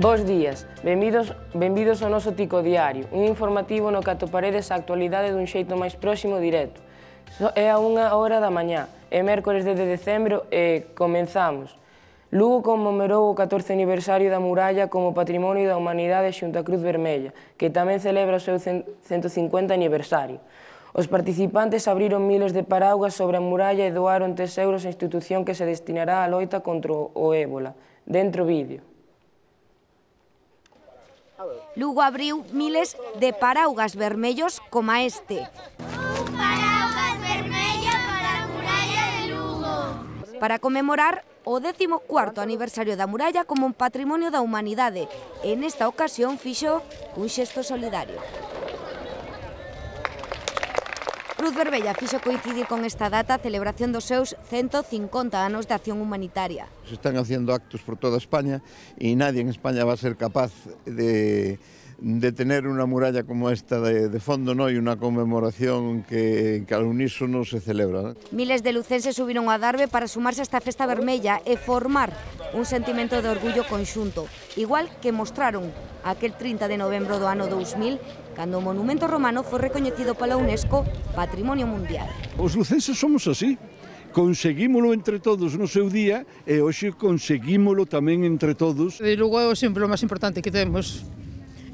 Bos días, benvidos, benvidos ao noso Tico Diario, un informativo no que atoparedes a actualidade dun xeito máis próximo e directo. So, é a unha hora da mañá, é mércores de decembro e comenzamos. Lugo conmemorou o 14 aniversario da muralla como patrimonio da humanidade xunto a Cruz Vermella, que tamén celebra o seu 150 aniversario. Os participantes abriron miles de paraugas sobre a muralla e doaron 3 euros a institución que se destinará á loita contra o ébola. Dentro vídeo. Lugo abriu miles de paraugas vermellos como este. Un paraugas vermello para a muralla de Lugo. Para conmemorar o 14º aniversario da muralla como un patrimonio da humanidade en esta ocasión fixo un xesto solidario. Cruz Verbella fixo coincidir con esta data a celebración dos seus 150 anos de acción humanitaria. Se están haciendo actos por toda España e nadie en España va a ser capaz de de tener una muralla como esta de, de fondo ¿no? y una conmemoración que, que al unísono se celebra. ¿no? Miles de lucenses subiron a Darbe para sumarse a esta festa vermella e formar un sentimento de orgullo conxunto, igual que mostraron aquel 30 de novembro do ano 2000 cando o monumento romano foi recoñecido pola UNESCO Patrimonio Mundial. Os lucenses somos así, conseguímolo entre todos no seu día e hoxe conseguímolo tamén entre todos. De logo é o símbolo máis importante que temos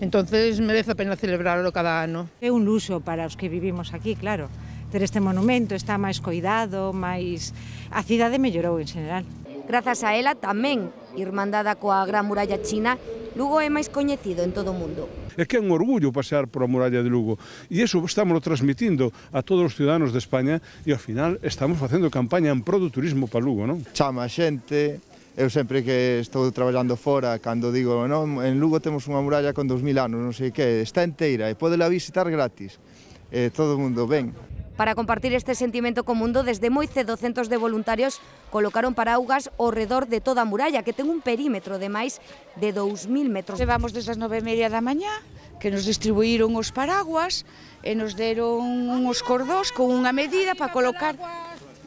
Entonces merece a pena celebrarlo cada ano. É un luxo para os que vivimos aquí, claro. Ter este monumento está máis coidado, máis... A cidade mellorou en general. Grazas a ela tamén, irmandada coa Gran Muralla China, Lugo é máis coñecido en todo o mundo. É que é un orgullo pasear pola muralla de Lugo e iso estamos transmitindo a todos os cidadanos de España e ao final estamos facendo campaña en pro do turismo para Lugo, non? Chama a xente, eu sempre que estou traballando fora, cando digo, non, en Lugo temos unha muralla con 2000 anos, non sei que, está enteira e podela visitar gratis. E todo o mundo ven. Para compartir este sentimento co mundo, desde moi cedo centos de voluntarios colocaron paraugas ao redor de toda a muralla, que ten un perímetro de máis de 2.000 metros. Levamos desde as nove e media da mañá, que nos distribuíron os paraguas e nos deron uns cordós con unha medida para colocar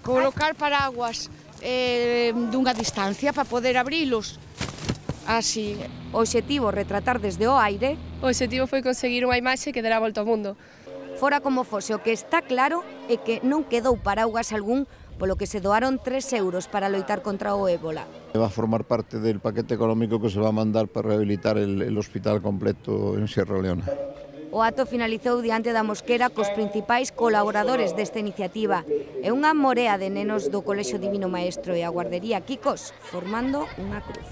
colocar paraguas eh, dunha distancia para poder abrilos. Así. O obxectivo retratar desde o aire. O obxectivo foi conseguir unha imaxe que dera volta ao mundo. Fora como fose, o que está claro é que non quedou paraugas algún polo que se doaron 3 euros para loitar contra o ébola. Va a formar parte del paquete económico que se va a mandar para rehabilitar el, el hospital completo en Sierra Leona. O acto finalizou diante da Mosquera cos principais colaboradores desta iniciativa e unha morea de nenos do Colexo Divino Maestro e a Guardería Kikos formando unha cruz.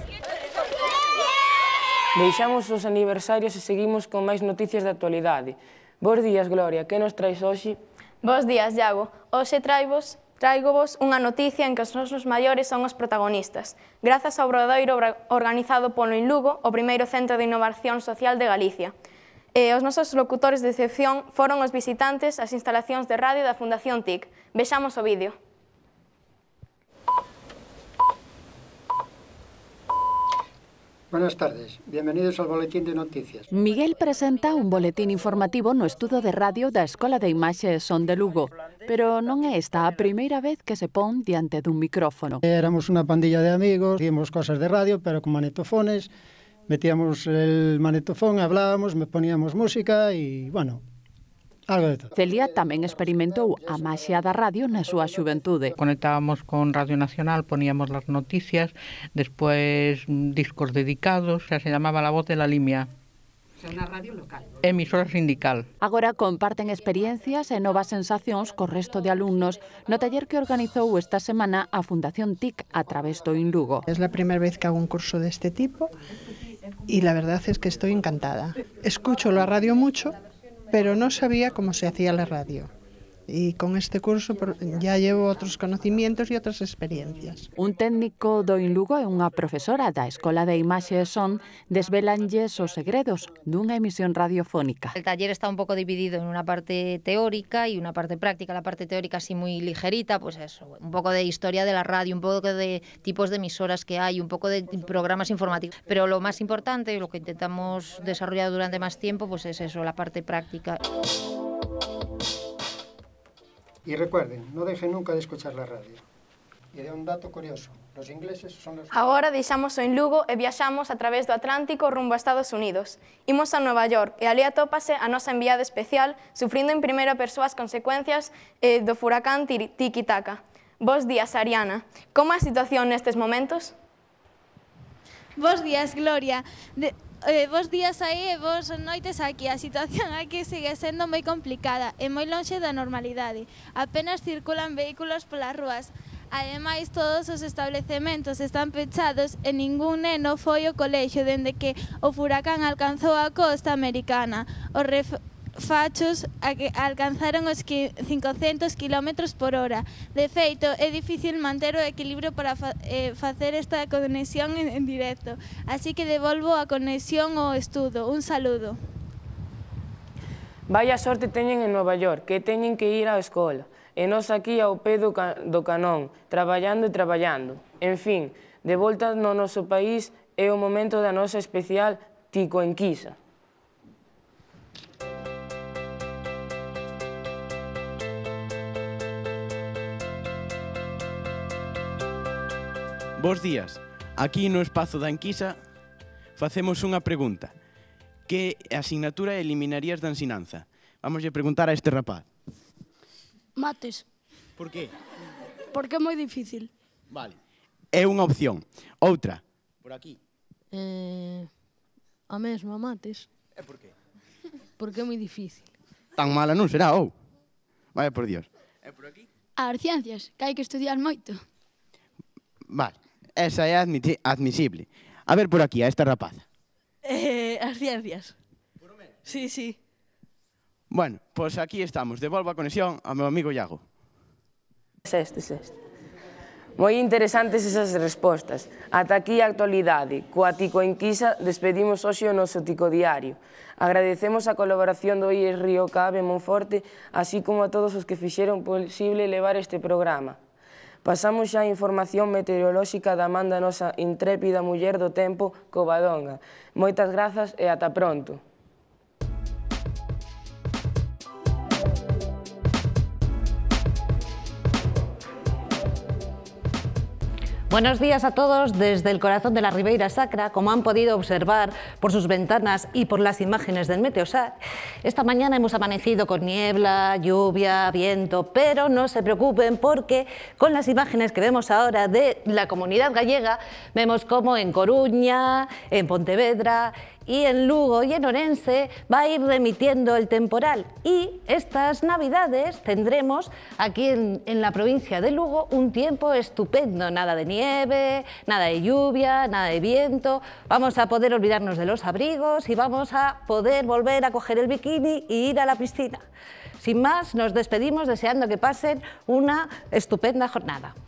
Deixamos os aniversarios e seguimos con máis noticias da actualidade. Bos días, Gloria. Que nos traes hoxe? Bos días, Iago. Hoxe traivos vos unha noticia en que os nosos maiores son os protagonistas, grazas ao brodoiro organizado polo Inlugo, o primeiro centro de innovación social de Galicia. E os nosos locutores de excepción foron os visitantes ás instalacións de radio da Fundación TIC. Vexamos o vídeo. Buenas tardes, bienvenidos al Boletín de Noticias. Miguel presenta un boletín informativo no estudo de radio da Escola de Imaxe Son de Lugo, pero non é esta a primeira vez que se pon diante dun micrófono. Éramos unha pandilla de amigos, vimos cosas de radio, pero con manetofones, metíamos el manetofón, hablábamos, me poníamos música y bueno, Algo de todo. Celia tamén experimentou a da radio na su juventud. Conectábamos con Radio Nacional, poníamos las noticias, después mm, discos dedicados, se llamaba La Voz de la Limia. radio local. Emisora sindical. Agora comparten experiencias e novas sensacións co resto de alumnos no taller que organizó esta semana a Fundación TIC a través do Inlugo. Es la primera vez que hago un curso de este tipo y la verdad es que estoy encantada. Escucho la radio mucho, pero no sabía cómo se hacía la radio y con este curso ya llevo otros conocimientos ...y otras experiencias. Un técnico do Inlugo y e una profesora da Escuela de Imaxe e Son desvelanlles os segredos una emisión radiofónica. El taller está un poco dividido en una parte teórica ...y una parte práctica. La parte teórica así muy ligerita, pues eso, un poco de historia de la radio, un poco de tipos de emisoras que hay... un poco de programas informáticos. Pero lo más importante, lo que intentamos desarrollar durante más tiempo, pues es eso, la parte práctica. Y recuerden, no dejen nunca de escuchar la radio. Y de un dato curioso, los ingleses son los... Ahora deixamos o en Lugo e viaxamos a través do Atlántico rumbo a Estados Unidos. Imos a Nova York e ali atópase a nosa enviada especial sufrindo en primeira persoa as consecuencias eh, do furacán Tiki-Taka. Bos días, Ariana. Como é a situación nestes momentos? Bos días, Gloria. De eh, vos días aí e vos noites aquí. A situación aquí sigue sendo moi complicada e moi lonxe da normalidade. Apenas circulan vehículos polas rúas. Ademais, todos os establecementos están pechados e ningún neno foi ao colexio dende que o furacán alcanzou a costa americana. O ref fachos a que alcanzaron os 500 km por hora. De feito, é difícil manter o equilibrio para fa, eh, facer esta conexión en, en directo. Así que devolvo a conexión ao estudo. Un saludo. Vaya sorte teñen en Nova York, que teñen que ir á escola. E nós aquí ao pé do, can, do canón, traballando e traballando. En fin, de volta no noso país é o momento da nosa especial Tico Enquisa. Bos días. Aquí no espazo da Enquisa facemos unha pregunta. Que asignatura eliminarías da ensinanza? Vamos a preguntar a este rapaz. Mates. Por que? Porque é moi difícil. Vale. É unha opción. Outra. Por aquí. Eh, a mesma, mates. É por que? Porque é moi difícil. Tan mala non será, ou? Vaya por Dios. É por aquí? As ciencias, que hai que estudiar moito. Vale esa é admisible. A ver por aquí, a esta rapaza. Eh, as ciencias. Puro Sí, sí. Bueno, pois pues aquí estamos. Devolvo a conexión ao meu amigo Iago. Sexto, sexto. Moi interesantes esas respostas. Ata aquí a actualidade. Coa Tico Enquisa despedimos hoxe o noso Tico Diario. Agradecemos a colaboración do IES Río Cabe Monforte, así como a todos os que fixeron posible levar este programa. Pasamos xa a información meteorolóxica da man da nosa intrépida muller do tempo, Covadonga. Moitas grazas e ata pronto. Buenos días a todos desde el corazón de la Ribeira Sacra, como han podido observar por sus ventanas y por las imágenes del Meteosat. Esta mañana hemos amanecido con niebla, lluvia, viento, pero no se preocupen porque con las imágenes que vemos ahora de la comunidad gallega, vemos como en Coruña, en Pontevedra, y en Lugo y en Orense va a ir remitiendo el temporal. Y estas navidades tendremos aquí en, en, la provincia de Lugo un tiempo estupendo, nada de nieve, nada de lluvia, nada de viento, vamos a poder olvidarnos de los abrigos y vamos a poder volver a coger el bikini e ir a la piscina. Sin más, nos despedimos deseando que pasen una estupenda jornada.